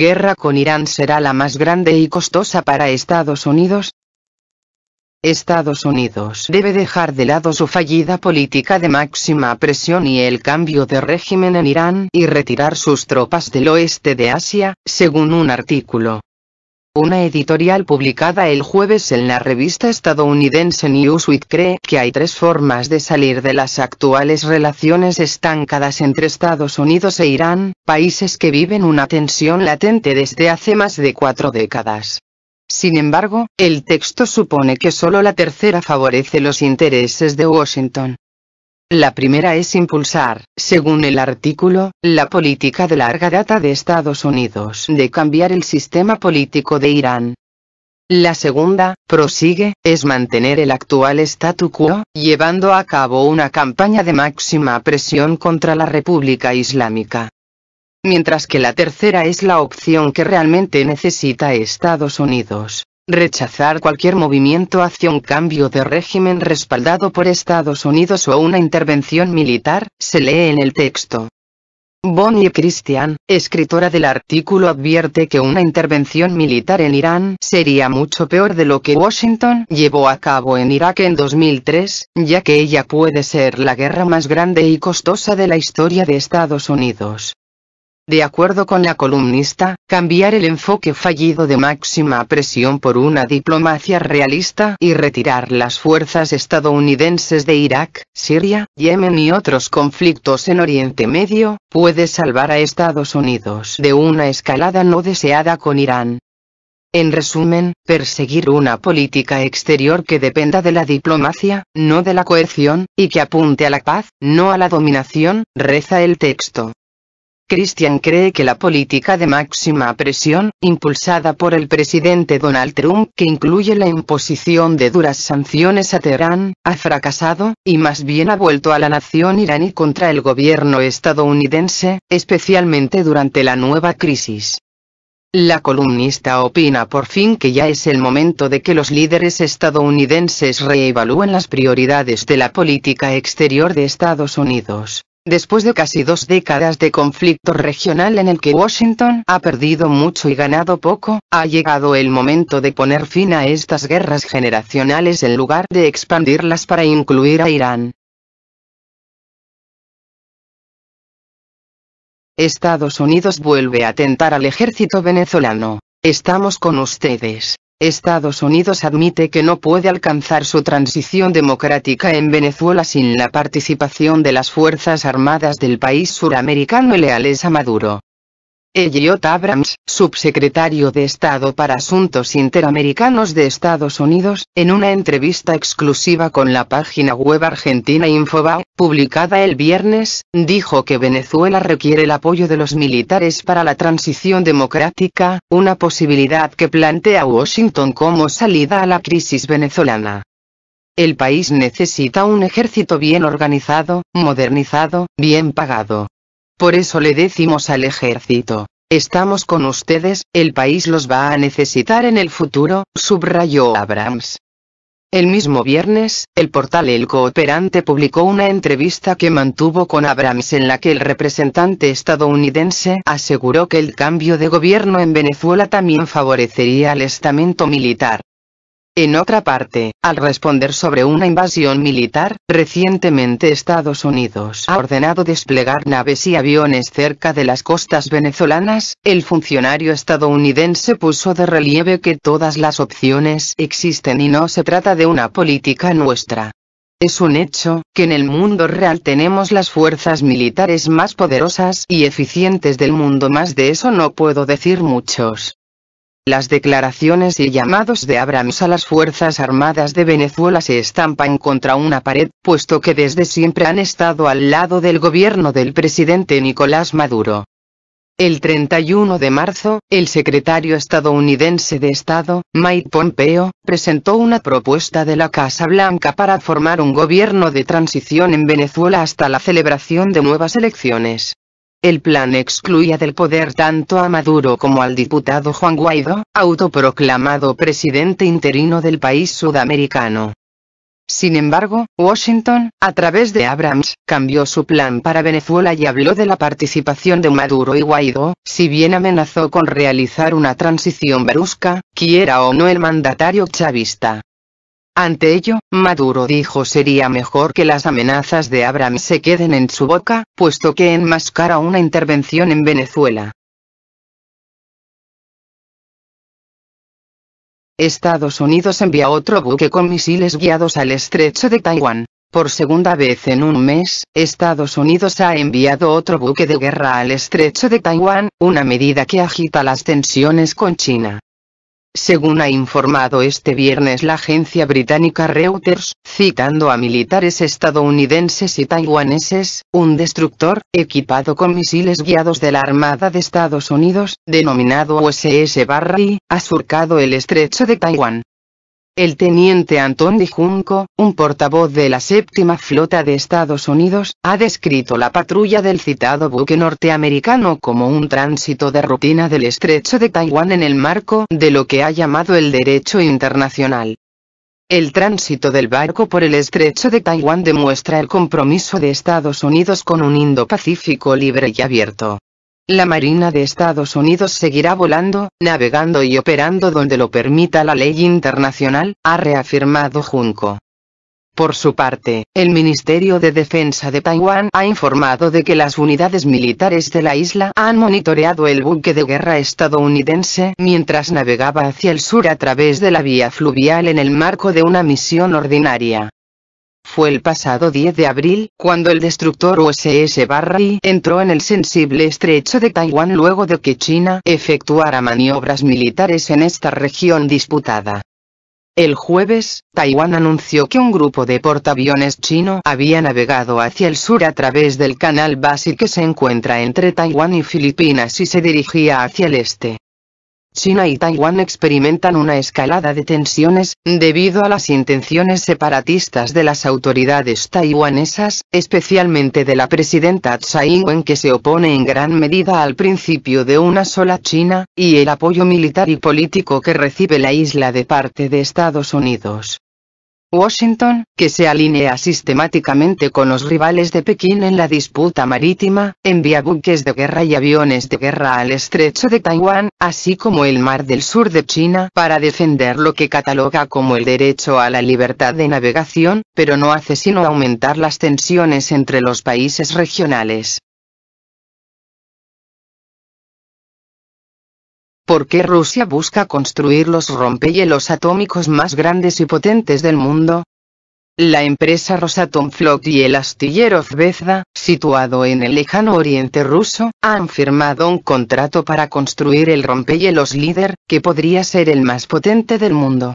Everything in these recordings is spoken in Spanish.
guerra con Irán será la más grande y costosa para Estados Unidos? Estados Unidos debe dejar de lado su fallida política de máxima presión y el cambio de régimen en Irán y retirar sus tropas del oeste de Asia, según un artículo. Una editorial publicada el jueves en la revista estadounidense Newsweek cree que hay tres formas de salir de las actuales relaciones estancadas entre Estados Unidos e Irán, países que viven una tensión latente desde hace más de cuatro décadas. Sin embargo, el texto supone que solo la tercera favorece los intereses de Washington. La primera es impulsar, según el artículo, la política de larga data de Estados Unidos de cambiar el sistema político de Irán. La segunda, prosigue, es mantener el actual statu quo, llevando a cabo una campaña de máxima presión contra la República Islámica. Mientras que la tercera es la opción que realmente necesita Estados Unidos, Rechazar cualquier movimiento hacia un cambio de régimen respaldado por Estados Unidos o una intervención militar, se lee en el texto. Bonnie Christian, escritora del artículo, advierte que una intervención militar en Irán sería mucho peor de lo que Washington llevó a cabo en Irak en 2003, ya que ella puede ser la guerra más grande y costosa de la historia de Estados Unidos. De acuerdo con la columnista, cambiar el enfoque fallido de máxima presión por una diplomacia realista y retirar las fuerzas estadounidenses de Irak, Siria, Yemen y otros conflictos en Oriente Medio, puede salvar a Estados Unidos de una escalada no deseada con Irán. En resumen, perseguir una política exterior que dependa de la diplomacia, no de la coerción, y que apunte a la paz, no a la dominación, reza el texto. Christian cree que la política de máxima presión, impulsada por el presidente Donald Trump que incluye la imposición de duras sanciones a Teherán, ha fracasado, y más bien ha vuelto a la nación iraní contra el gobierno estadounidense, especialmente durante la nueva crisis. La columnista opina por fin que ya es el momento de que los líderes estadounidenses reevalúen las prioridades de la política exterior de Estados Unidos. Después de casi dos décadas de conflicto regional en el que Washington ha perdido mucho y ganado poco, ha llegado el momento de poner fin a estas guerras generacionales en lugar de expandirlas para incluir a Irán. Estados Unidos vuelve a tentar al ejército venezolano. Estamos con ustedes. Estados Unidos admite que no puede alcanzar su transición democrática en Venezuela sin la participación de las Fuerzas Armadas del país suramericano leales a Maduro. Elliot Abrams, subsecretario de Estado para Asuntos Interamericanos de Estados Unidos, en una entrevista exclusiva con la página web argentina Infobae, publicada el viernes, dijo que Venezuela requiere el apoyo de los militares para la transición democrática, una posibilidad que plantea Washington como salida a la crisis venezolana. El país necesita un ejército bien organizado, modernizado, bien pagado, por eso le decimos al ejército, estamos con ustedes, el país los va a necesitar en el futuro, subrayó Abrams. El mismo viernes, el portal El Cooperante publicó una entrevista que mantuvo con Abrams en la que el representante estadounidense aseguró que el cambio de gobierno en Venezuela también favorecería al estamento militar. En otra parte, al responder sobre una invasión militar, recientemente Estados Unidos ha ordenado desplegar naves y aviones cerca de las costas venezolanas, el funcionario estadounidense puso de relieve que todas las opciones existen y no se trata de una política nuestra. Es un hecho, que en el mundo real tenemos las fuerzas militares más poderosas y eficientes del mundo más de eso no puedo decir muchos. Las declaraciones y llamados de Abrams a las Fuerzas Armadas de Venezuela se estampan contra una pared, puesto que desde siempre han estado al lado del gobierno del presidente Nicolás Maduro. El 31 de marzo, el secretario estadounidense de Estado, Mike Pompeo, presentó una propuesta de la Casa Blanca para formar un gobierno de transición en Venezuela hasta la celebración de nuevas elecciones. El plan excluía del poder tanto a Maduro como al diputado Juan Guaidó, autoproclamado presidente interino del país sudamericano. Sin embargo, Washington, a través de Abrams, cambió su plan para Venezuela y habló de la participación de Maduro y Guaidó, si bien amenazó con realizar una transición brusca, quiera o no el mandatario chavista ante ello, Maduro dijo sería mejor que las amenazas de Abraham se queden en su boca, puesto que enmascara una intervención en Venezuela. Estados Unidos envía otro buque con misiles guiados al estrecho de Taiwán. Por segunda vez en un mes, Estados Unidos ha enviado otro buque de guerra al estrecho de Taiwán, una medida que agita las tensiones con China. Según ha informado este viernes la agencia británica Reuters, citando a militares estadounidenses y taiwaneses, un destructor, equipado con misiles guiados de la Armada de Estados Unidos, denominado USS Barry, ha surcado el estrecho de Taiwán. El teniente Antón de Junco, un portavoz de la séptima flota de Estados Unidos, ha descrito la patrulla del citado buque norteamericano como un tránsito de rutina del estrecho de Taiwán en el marco de lo que ha llamado el derecho internacional. El tránsito del barco por el estrecho de Taiwán demuestra el compromiso de Estados Unidos con un Indo-Pacífico libre y abierto. La Marina de Estados Unidos seguirá volando, navegando y operando donde lo permita la ley internacional, ha reafirmado Junco. Por su parte, el Ministerio de Defensa de Taiwán ha informado de que las unidades militares de la isla han monitoreado el buque de guerra estadounidense mientras navegaba hacia el sur a través de la vía fluvial en el marco de una misión ordinaria. Fue el pasado 10 de abril, cuando el destructor USS Barry entró en el sensible estrecho de Taiwán luego de que China efectuara maniobras militares en esta región disputada. El jueves, Taiwán anunció que un grupo de portaaviones chino había navegado hacia el sur a través del canal Basil que se encuentra entre Taiwán y Filipinas y se dirigía hacia el este. China y Taiwán experimentan una escalada de tensiones, debido a las intenciones separatistas de las autoridades taiwanesas, especialmente de la presidenta Tsai Ing-wen que se opone en gran medida al principio de una sola China, y el apoyo militar y político que recibe la isla de parte de Estados Unidos. Washington, que se alinea sistemáticamente con los rivales de Pekín en la disputa marítima, envía buques de guerra y aviones de guerra al estrecho de Taiwán, así como el mar del sur de China, para defender lo que cataloga como el derecho a la libertad de navegación, pero no hace sino aumentar las tensiones entre los países regionales. ¿Por qué Rusia busca construir los rompehielos atómicos más grandes y potentes del mundo? La empresa Rosatom y el astillero Zvezda, situado en el lejano oriente ruso, han firmado un contrato para construir el rompehielos líder, que podría ser el más potente del mundo.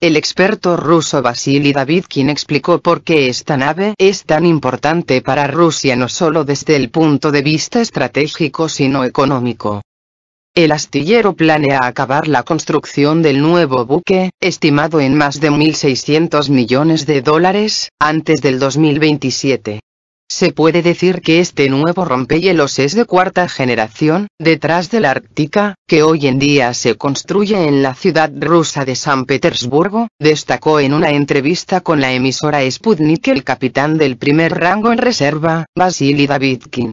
El experto ruso Vasily Davidkin explicó por qué esta nave es tan importante para Rusia no solo desde el punto de vista estratégico sino económico. El astillero planea acabar la construcción del nuevo buque, estimado en más de 1.600 millones de dólares, antes del 2027. Se puede decir que este nuevo rompehielos es de cuarta generación, detrás de la Ártica, que hoy en día se construye en la ciudad rusa de San Petersburgo, destacó en una entrevista con la emisora Sputnik el capitán del primer rango en reserva, Vasily Davidkin.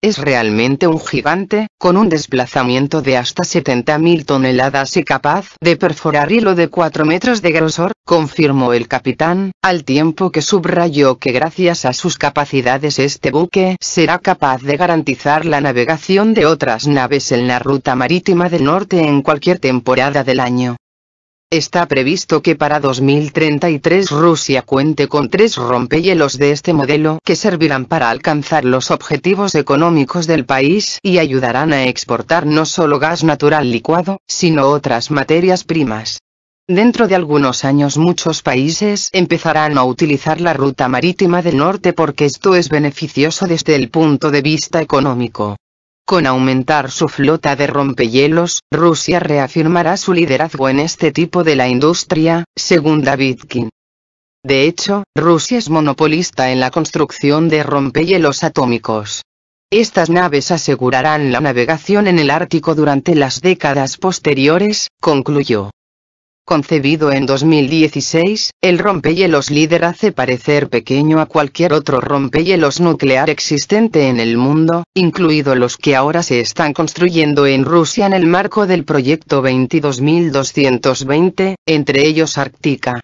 Es realmente un gigante, con un desplazamiento de hasta 70.000 toneladas y capaz de perforar hilo de 4 metros de grosor, confirmó el capitán, al tiempo que subrayó que gracias a sus capacidades este buque será capaz de garantizar la navegación de otras naves en la ruta marítima del norte en cualquier temporada del año. Está previsto que para 2033 Rusia cuente con tres rompehielos de este modelo que servirán para alcanzar los objetivos económicos del país y ayudarán a exportar no solo gas natural licuado, sino otras materias primas. Dentro de algunos años muchos países empezarán a utilizar la ruta marítima del norte porque esto es beneficioso desde el punto de vista económico. Con aumentar su flota de rompehielos, Rusia reafirmará su liderazgo en este tipo de la industria, según Davidkin. De hecho, Rusia es monopolista en la construcción de rompehielos atómicos. Estas naves asegurarán la navegación en el Ártico durante las décadas posteriores, concluyó. Concebido en 2016, el rompehielos líder hace parecer pequeño a cualquier otro rompehielos nuclear existente en el mundo, incluido los que ahora se están construyendo en Rusia en el marco del proyecto 22220, entre ellos Arctica.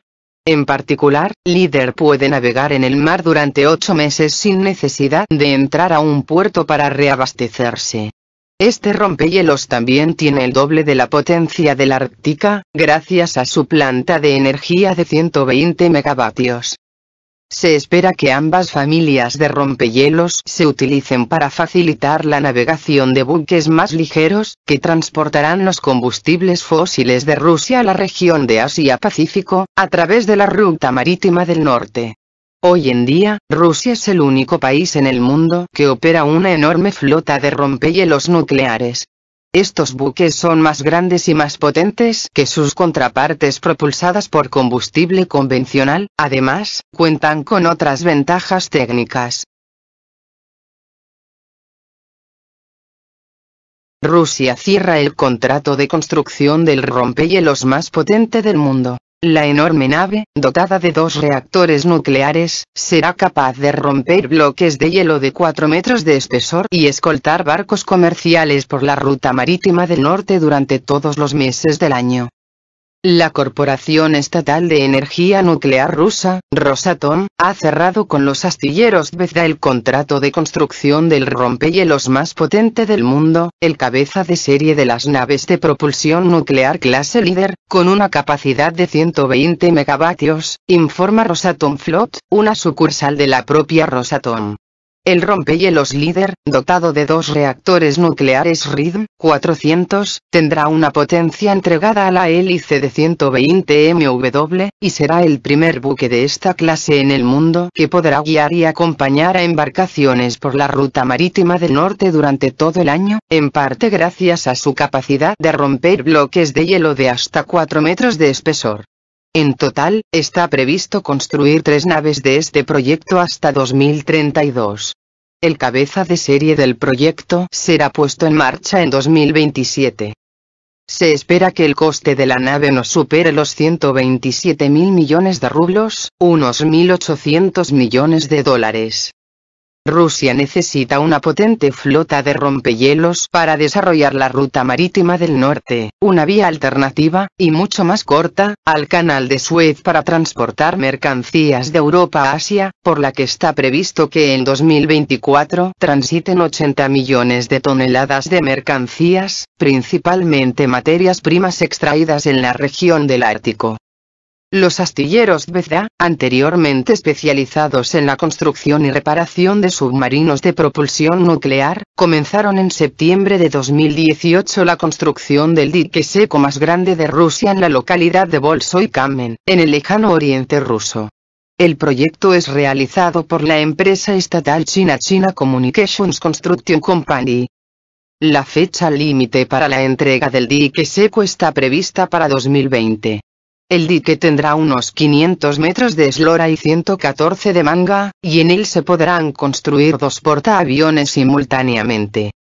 En particular, líder puede navegar en el mar durante ocho meses sin necesidad de entrar a un puerto para reabastecerse. Este rompehielos también tiene el doble de la potencia del Ártica, gracias a su planta de energía de 120 megavatios. Se espera que ambas familias de rompehielos se utilicen para facilitar la navegación de buques más ligeros, que transportarán los combustibles fósiles de Rusia a la región de Asia-Pacífico, a través de la ruta marítima del norte. Hoy en día, Rusia es el único país en el mundo que opera una enorme flota de rompehielos nucleares. Estos buques son más grandes y más potentes que sus contrapartes propulsadas por combustible convencional, además, cuentan con otras ventajas técnicas. Rusia cierra el contrato de construcción del rompehielos más potente del mundo. La enorme nave, dotada de dos reactores nucleares, será capaz de romper bloques de hielo de 4 metros de espesor y escoltar barcos comerciales por la ruta marítima del norte durante todos los meses del año. La Corporación Estatal de Energía Nuclear Rusa, Rosatom, ha cerrado con los astilleros Bezda el contrato de construcción del rompehielos más potente del mundo, el cabeza de serie de las naves de propulsión nuclear clase líder, con una capacidad de 120 megavatios, informa Rosatom Flot, una sucursal de la propia Rosatom. El rompehielos líder, dotado de dos reactores nucleares RIDM 400, tendrá una potencia entregada a la hélice de 120 MW, y será el primer buque de esta clase en el mundo que podrá guiar y acompañar a embarcaciones por la ruta marítima del norte durante todo el año, en parte gracias a su capacidad de romper bloques de hielo de hasta 4 metros de espesor. En total, está previsto construir tres naves de este proyecto hasta 2032. El cabeza de serie del proyecto será puesto en marcha en 2027. Se espera que el coste de la nave no supere los 127 mil millones de rublos, unos 1.800 millones de dólares. Rusia necesita una potente flota de rompehielos para desarrollar la ruta marítima del norte, una vía alternativa, y mucho más corta, al canal de Suez para transportar mercancías de Europa a Asia, por la que está previsto que en 2024 transiten 80 millones de toneladas de mercancías, principalmente materias primas extraídas en la región del Ártico. Los astilleros Zvezda, anteriormente especializados en la construcción y reparación de submarinos de propulsión nuclear, comenzaron en septiembre de 2018 la construcción del dique seco más grande de Rusia en la localidad de Bolsoy Kamen, en el lejano oriente ruso. El proyecto es realizado por la empresa estatal China China Communications Construction Company, la fecha límite para la entrega del dique seco está prevista para 2020. El dique tendrá unos 500 metros de eslora y 114 de manga, y en él se podrán construir dos portaaviones simultáneamente.